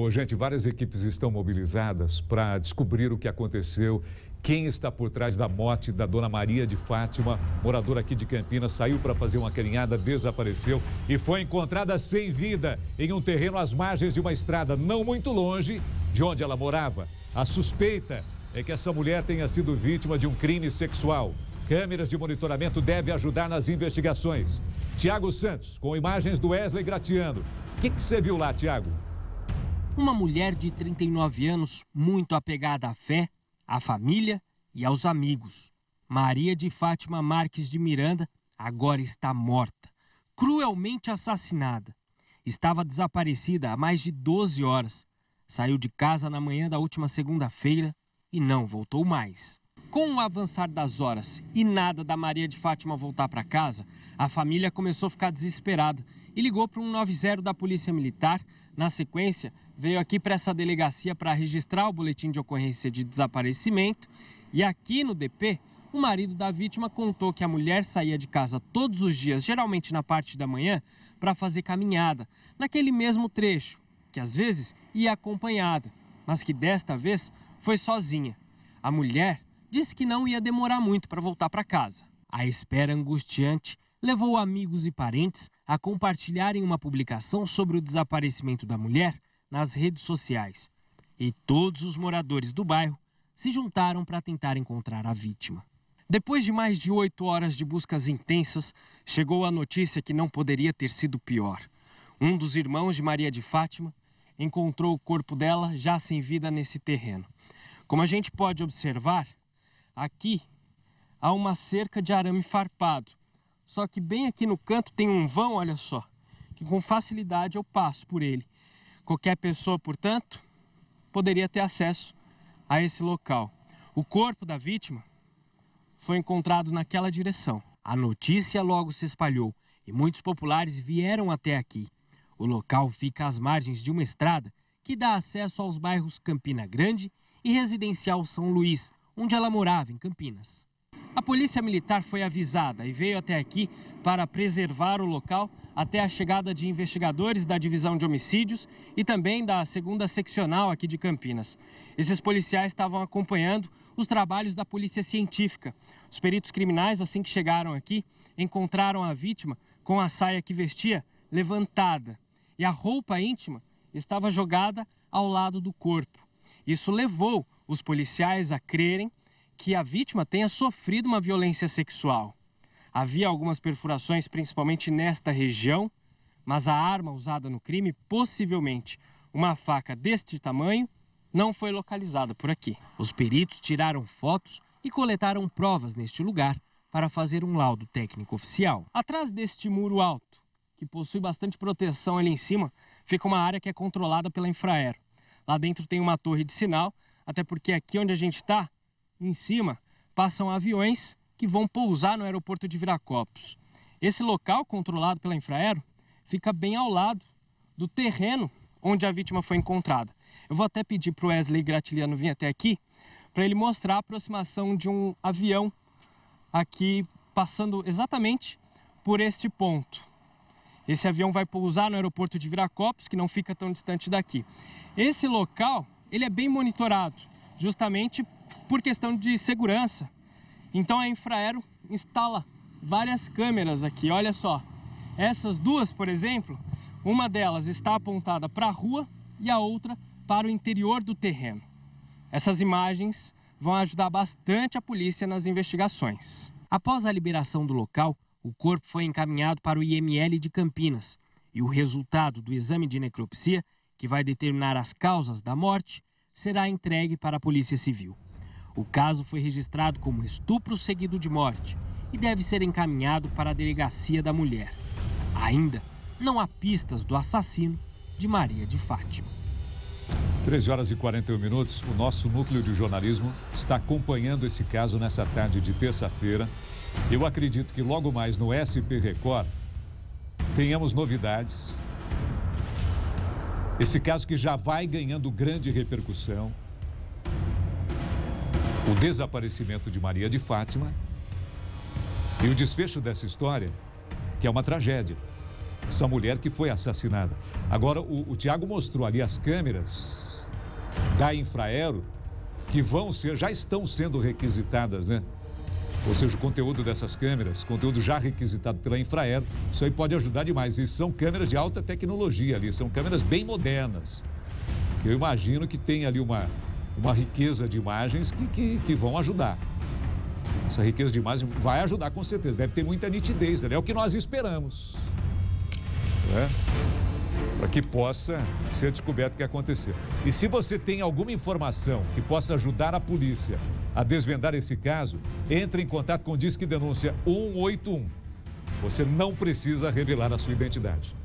Ô, gente, várias equipes estão mobilizadas para descobrir o que aconteceu. Quem está por trás da morte da dona Maria de Fátima, moradora aqui de Campinas, saiu para fazer uma caminhada, desapareceu e foi encontrada sem vida em um terreno às margens de uma estrada não muito longe de onde ela morava. A suspeita é que essa mulher tenha sido vítima de um crime sexual. Câmeras de monitoramento devem ajudar nas investigações. Tiago Santos, com imagens do Wesley Gratiano. O que, que você viu lá, Tiago? Uma mulher de 39 anos, muito apegada à fé, à família e aos amigos. Maria de Fátima Marques de Miranda agora está morta, cruelmente assassinada. Estava desaparecida há mais de 12 horas. Saiu de casa na manhã da última segunda-feira e não voltou mais. Com o avançar das horas e nada da Maria de Fátima voltar para casa, a família começou a ficar desesperada e ligou para o 190 da Polícia Militar. Na sequência, veio aqui para essa delegacia para registrar o boletim de ocorrência de desaparecimento. E aqui no DP, o marido da vítima contou que a mulher saía de casa todos os dias, geralmente na parte da manhã, para fazer caminhada, naquele mesmo trecho, que às vezes ia acompanhada, mas que desta vez foi sozinha. A mulher disse que não ia demorar muito para voltar para casa. A espera angustiante levou amigos e parentes a compartilharem uma publicação sobre o desaparecimento da mulher nas redes sociais. E todos os moradores do bairro se juntaram para tentar encontrar a vítima. Depois de mais de oito horas de buscas intensas, chegou a notícia que não poderia ter sido pior. Um dos irmãos de Maria de Fátima encontrou o corpo dela já sem vida nesse terreno. Como a gente pode observar, Aqui há uma cerca de arame farpado. Só que bem aqui no canto tem um vão, olha só, que com facilidade eu passo por ele. Qualquer pessoa, portanto, poderia ter acesso a esse local. O corpo da vítima foi encontrado naquela direção. A notícia logo se espalhou e muitos populares vieram até aqui. O local fica às margens de uma estrada que dá acesso aos bairros Campina Grande e Residencial São Luís, onde ela morava, em Campinas. A polícia militar foi avisada e veio até aqui para preservar o local até a chegada de investigadores da divisão de homicídios e também da segunda seccional aqui de Campinas. Esses policiais estavam acompanhando os trabalhos da polícia científica. Os peritos criminais, assim que chegaram aqui, encontraram a vítima com a saia que vestia levantada e a roupa íntima estava jogada ao lado do corpo. Isso levou os policiais a crerem que a vítima tenha sofrido uma violência sexual. Havia algumas perfurações, principalmente nesta região, mas a arma usada no crime, possivelmente uma faca deste tamanho, não foi localizada por aqui. Os peritos tiraram fotos e coletaram provas neste lugar para fazer um laudo técnico oficial. Atrás deste muro alto, que possui bastante proteção ali em cima, fica uma área que é controlada pela Infraero. Lá dentro tem uma torre de sinal, até porque aqui onde a gente está, em cima, passam aviões que vão pousar no aeroporto de Viracopos. Esse local, controlado pela Infraero, fica bem ao lado do terreno onde a vítima foi encontrada. Eu vou até pedir para o Wesley Gratiliano vir até aqui para ele mostrar a aproximação de um avião aqui passando exatamente por este ponto. Esse avião vai pousar no aeroporto de Viracopos, que não fica tão distante daqui. Esse local, ele é bem monitorado, justamente por questão de segurança. Então a Infraero instala várias câmeras aqui, olha só. Essas duas, por exemplo, uma delas está apontada para a rua e a outra para o interior do terreno. Essas imagens vão ajudar bastante a polícia nas investigações. Após a liberação do local, o corpo foi encaminhado para o IML de Campinas e o resultado do exame de necropsia, que vai determinar as causas da morte, será entregue para a Polícia Civil. O caso foi registrado como estupro seguido de morte e deve ser encaminhado para a delegacia da mulher. Ainda não há pistas do assassino de Maria de Fátima. 13 horas e 41 minutos. O nosso núcleo de jornalismo está acompanhando esse caso nessa tarde de terça-feira. Eu acredito que logo mais no SP Record tenhamos novidades. Esse caso que já vai ganhando grande repercussão. O desaparecimento de Maria de Fátima e o desfecho dessa história, que é uma tragédia. Essa mulher que foi assassinada. Agora, o, o Tiago mostrou ali as câmeras da Infraero que vão ser, já estão sendo requisitadas, né? Ou seja, o conteúdo dessas câmeras, conteúdo já requisitado pela Infraero, isso aí pode ajudar demais. E são câmeras de alta tecnologia ali, são câmeras bem modernas. Eu imagino que tem ali uma, uma riqueza de imagens que, que, que vão ajudar. Essa riqueza de imagens vai ajudar com certeza, deve ter muita nitidez, é o que nós esperamos. Né? Para que possa ser descoberto o que aconteceu. E se você tem alguma informação que possa ajudar a polícia a desvendar esse caso, entre em contato com o Disque Denúncia 181. Você não precisa revelar a sua identidade.